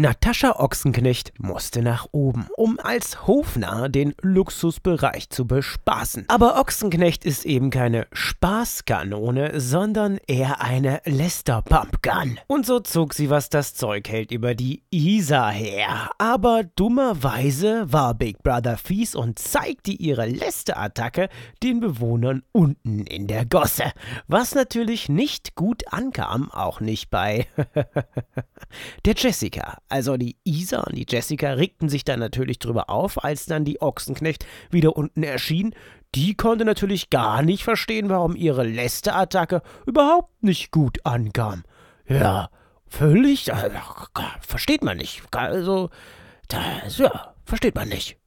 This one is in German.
Natascha Ochsenknecht musste nach oben, um als Hofnarr den Luxusbereich zu bespaßen. Aber Ochsenknecht ist eben keine Spaßkanone, sondern eher eine lester Und so zog sie, was das Zeug hält, über die Isa her. Aber dummerweise war Big Brother fies und zeigte ihre Lästerattacke den Bewohnern unten in der Gosse. Was natürlich nicht gut ankam, auch nicht bei der Jessica also die Isa und die Jessica regten sich dann natürlich drüber auf, als dann die Ochsenknecht wieder unten erschien. Die konnte natürlich gar nicht verstehen, warum ihre letzte Attacke überhaupt nicht gut ankam. Ja, völlig, äh, versteht man nicht. Also, das, ja, versteht man nicht.